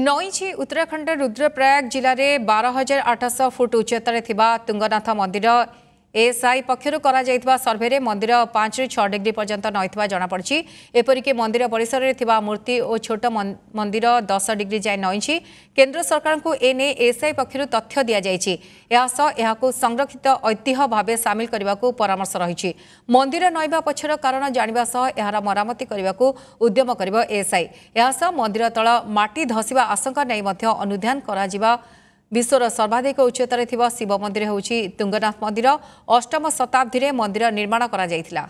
ନଇଁଛି ଉତ୍ତରାଖଣ୍ଡ ରୁଦ୍ରପ୍ରୟାଗ ଜିଲ୍ଲାରେ ବାର ହଜାର ଆଠଶହ ଫୁଟ ଉଚ୍ଚତାରେ ଥିବା ତୁଙ୍ଗନାଥ ମନ୍ଦିର ଏଏସ୍ଆଇ ପକ୍ଷରୁ କରାଯାଇଥିବା ସର୍ଭେରେ ମନ୍ଦିର ପାଞ୍ଚରୁ ଛଅ ଡିଗ୍ରୀ ପର୍ଯ୍ୟନ୍ତ ନଇଥିବା ଜଣାପଡ଼ିଛି ଏପରିକି ମନ୍ଦିର ପରିସରରେ ଥିବା ମୂର୍ତ୍ତି ଓ ଛୋଟ ମନ୍ଦିର ଦଶ ଡିଗ୍ରୀ ଯାଏଁ ନଇଁଛି କେନ୍ଦ୍ର ସରକାରଙ୍କୁ ଏ ନେଇ ଏଏସ୍ଆଇ ପକ୍ଷରୁ ତଥ୍ୟ ଦିଆଯାଇଛି ଏହାସହ ଏହାକୁ ସଂରକ୍ଷିତ ଐତିହ୍ୟ ଭାବେ ସାମିଲ କରିବାକୁ ପରାମର୍ଶ ରହିଛି ମନ୍ଦିର ନଇବା ପଛର କାରଣ ଜାଣିବା ସହ ଏହାର ମରାମତି କରିବାକୁ ଉଦ୍ୟମ କରିବ ଏଏସ୍ଆଇ ଏହାସହ ମନ୍ଦିର ତଳ ମାଟି ଧସିବା ଆଶଙ୍କା ନେଇ ମଧ୍ୟ ଅନୁଧ୍ୟାନ କରାଯିବା ବିଶ୍ୱର ସର୍ବାଧିକ ଉଚ୍ଚତାରେ ଥିବା ଶିବ ମନ୍ଦିର ହେଉଛି ତୁଙ୍ଗନାଥ ମନ୍ଦିର ଅଷ୍ଟମ ଶତାବ୍ଦୀରେ ମନ୍ଦିର ନିର୍ମାଣ କରାଯାଇଥିଲା